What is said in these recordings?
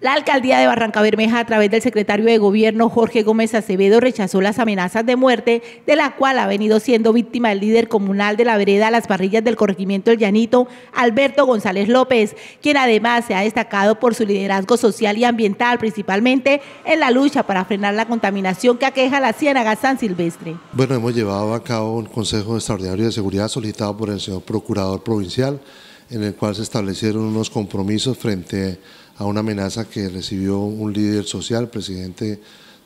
La alcaldía de Barranca Bermeja, a través del secretario de gobierno Jorge Gómez Acevedo, rechazó las amenazas de muerte de la cual ha venido siendo víctima el líder comunal de la vereda Las Parrillas del corregimiento El Llanito, Alberto González López, quien además se ha destacado por su liderazgo social y ambiental, principalmente en la lucha para frenar la contaminación que aqueja la ciénaga San Silvestre. Bueno, hemos llevado a cabo un Consejo Extraordinario de Seguridad solicitado por el señor Procurador Provincial en el cual se establecieron unos compromisos frente a una amenaza que recibió un líder social, presidente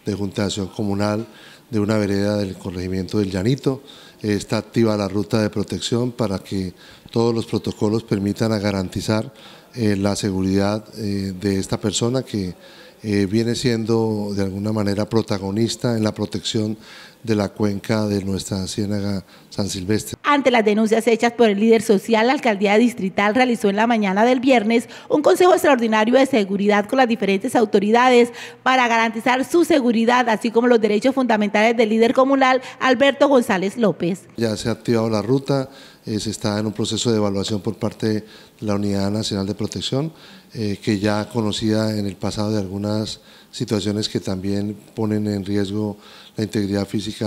de Junta de Acción Comunal de una vereda del corregimiento del Llanito. Está activa la ruta de protección para que todos los protocolos permitan a garantizar eh, la seguridad eh, de esta persona que eh, viene siendo de alguna manera protagonista en la protección de la cuenca de nuestra ciénaga San Silvestre. Ante las denuncias hechas por el líder social, la alcaldía distrital realizó en la mañana del viernes un consejo extraordinario de seguridad con las diferentes autoridades para garantizar su seguridad, así como los derechos fundamentales del líder comunal Alberto González López. Ya se ha activado la ruta, eh, se está en un proceso de evaluación por parte de la Unidad Nacional de Protección, eh, que ya conocida en el pasado de algunas situaciones que también ponen en riesgo la integridad física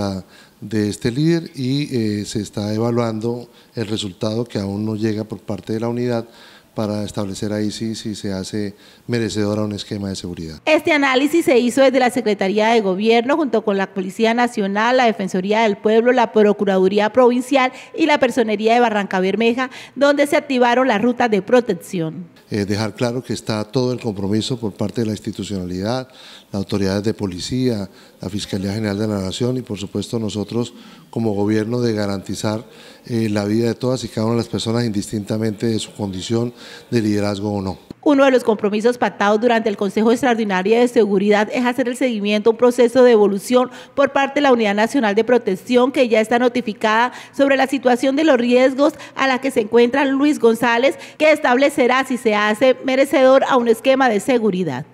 de este líder y eh, se está evaluando el resultado que aún no llega por parte de la unidad para establecer ahí si, si se hace merecedora un esquema de seguridad. Este análisis se hizo desde la Secretaría de Gobierno junto con la Policía Nacional, la Defensoría del Pueblo, la Procuraduría Provincial y la Personería de Barranca Bermeja, donde se activaron las rutas de protección. Eh, dejar claro que está todo el compromiso por parte de la institucionalidad, las autoridades de policía, la Fiscalía General de la Nación y por supuesto nosotros como gobierno de garantizar eh, la vida de todas y cada una de las personas indistintamente de su condición de liderazgo o no. Uno de los compromisos pactados durante el Consejo Extraordinario de Seguridad es hacer el seguimiento a un proceso de evolución por parte de la Unidad Nacional de Protección, que ya está notificada sobre la situación de los riesgos a la que se encuentra Luis González, que establecerá si se hace merecedor a un esquema de seguridad.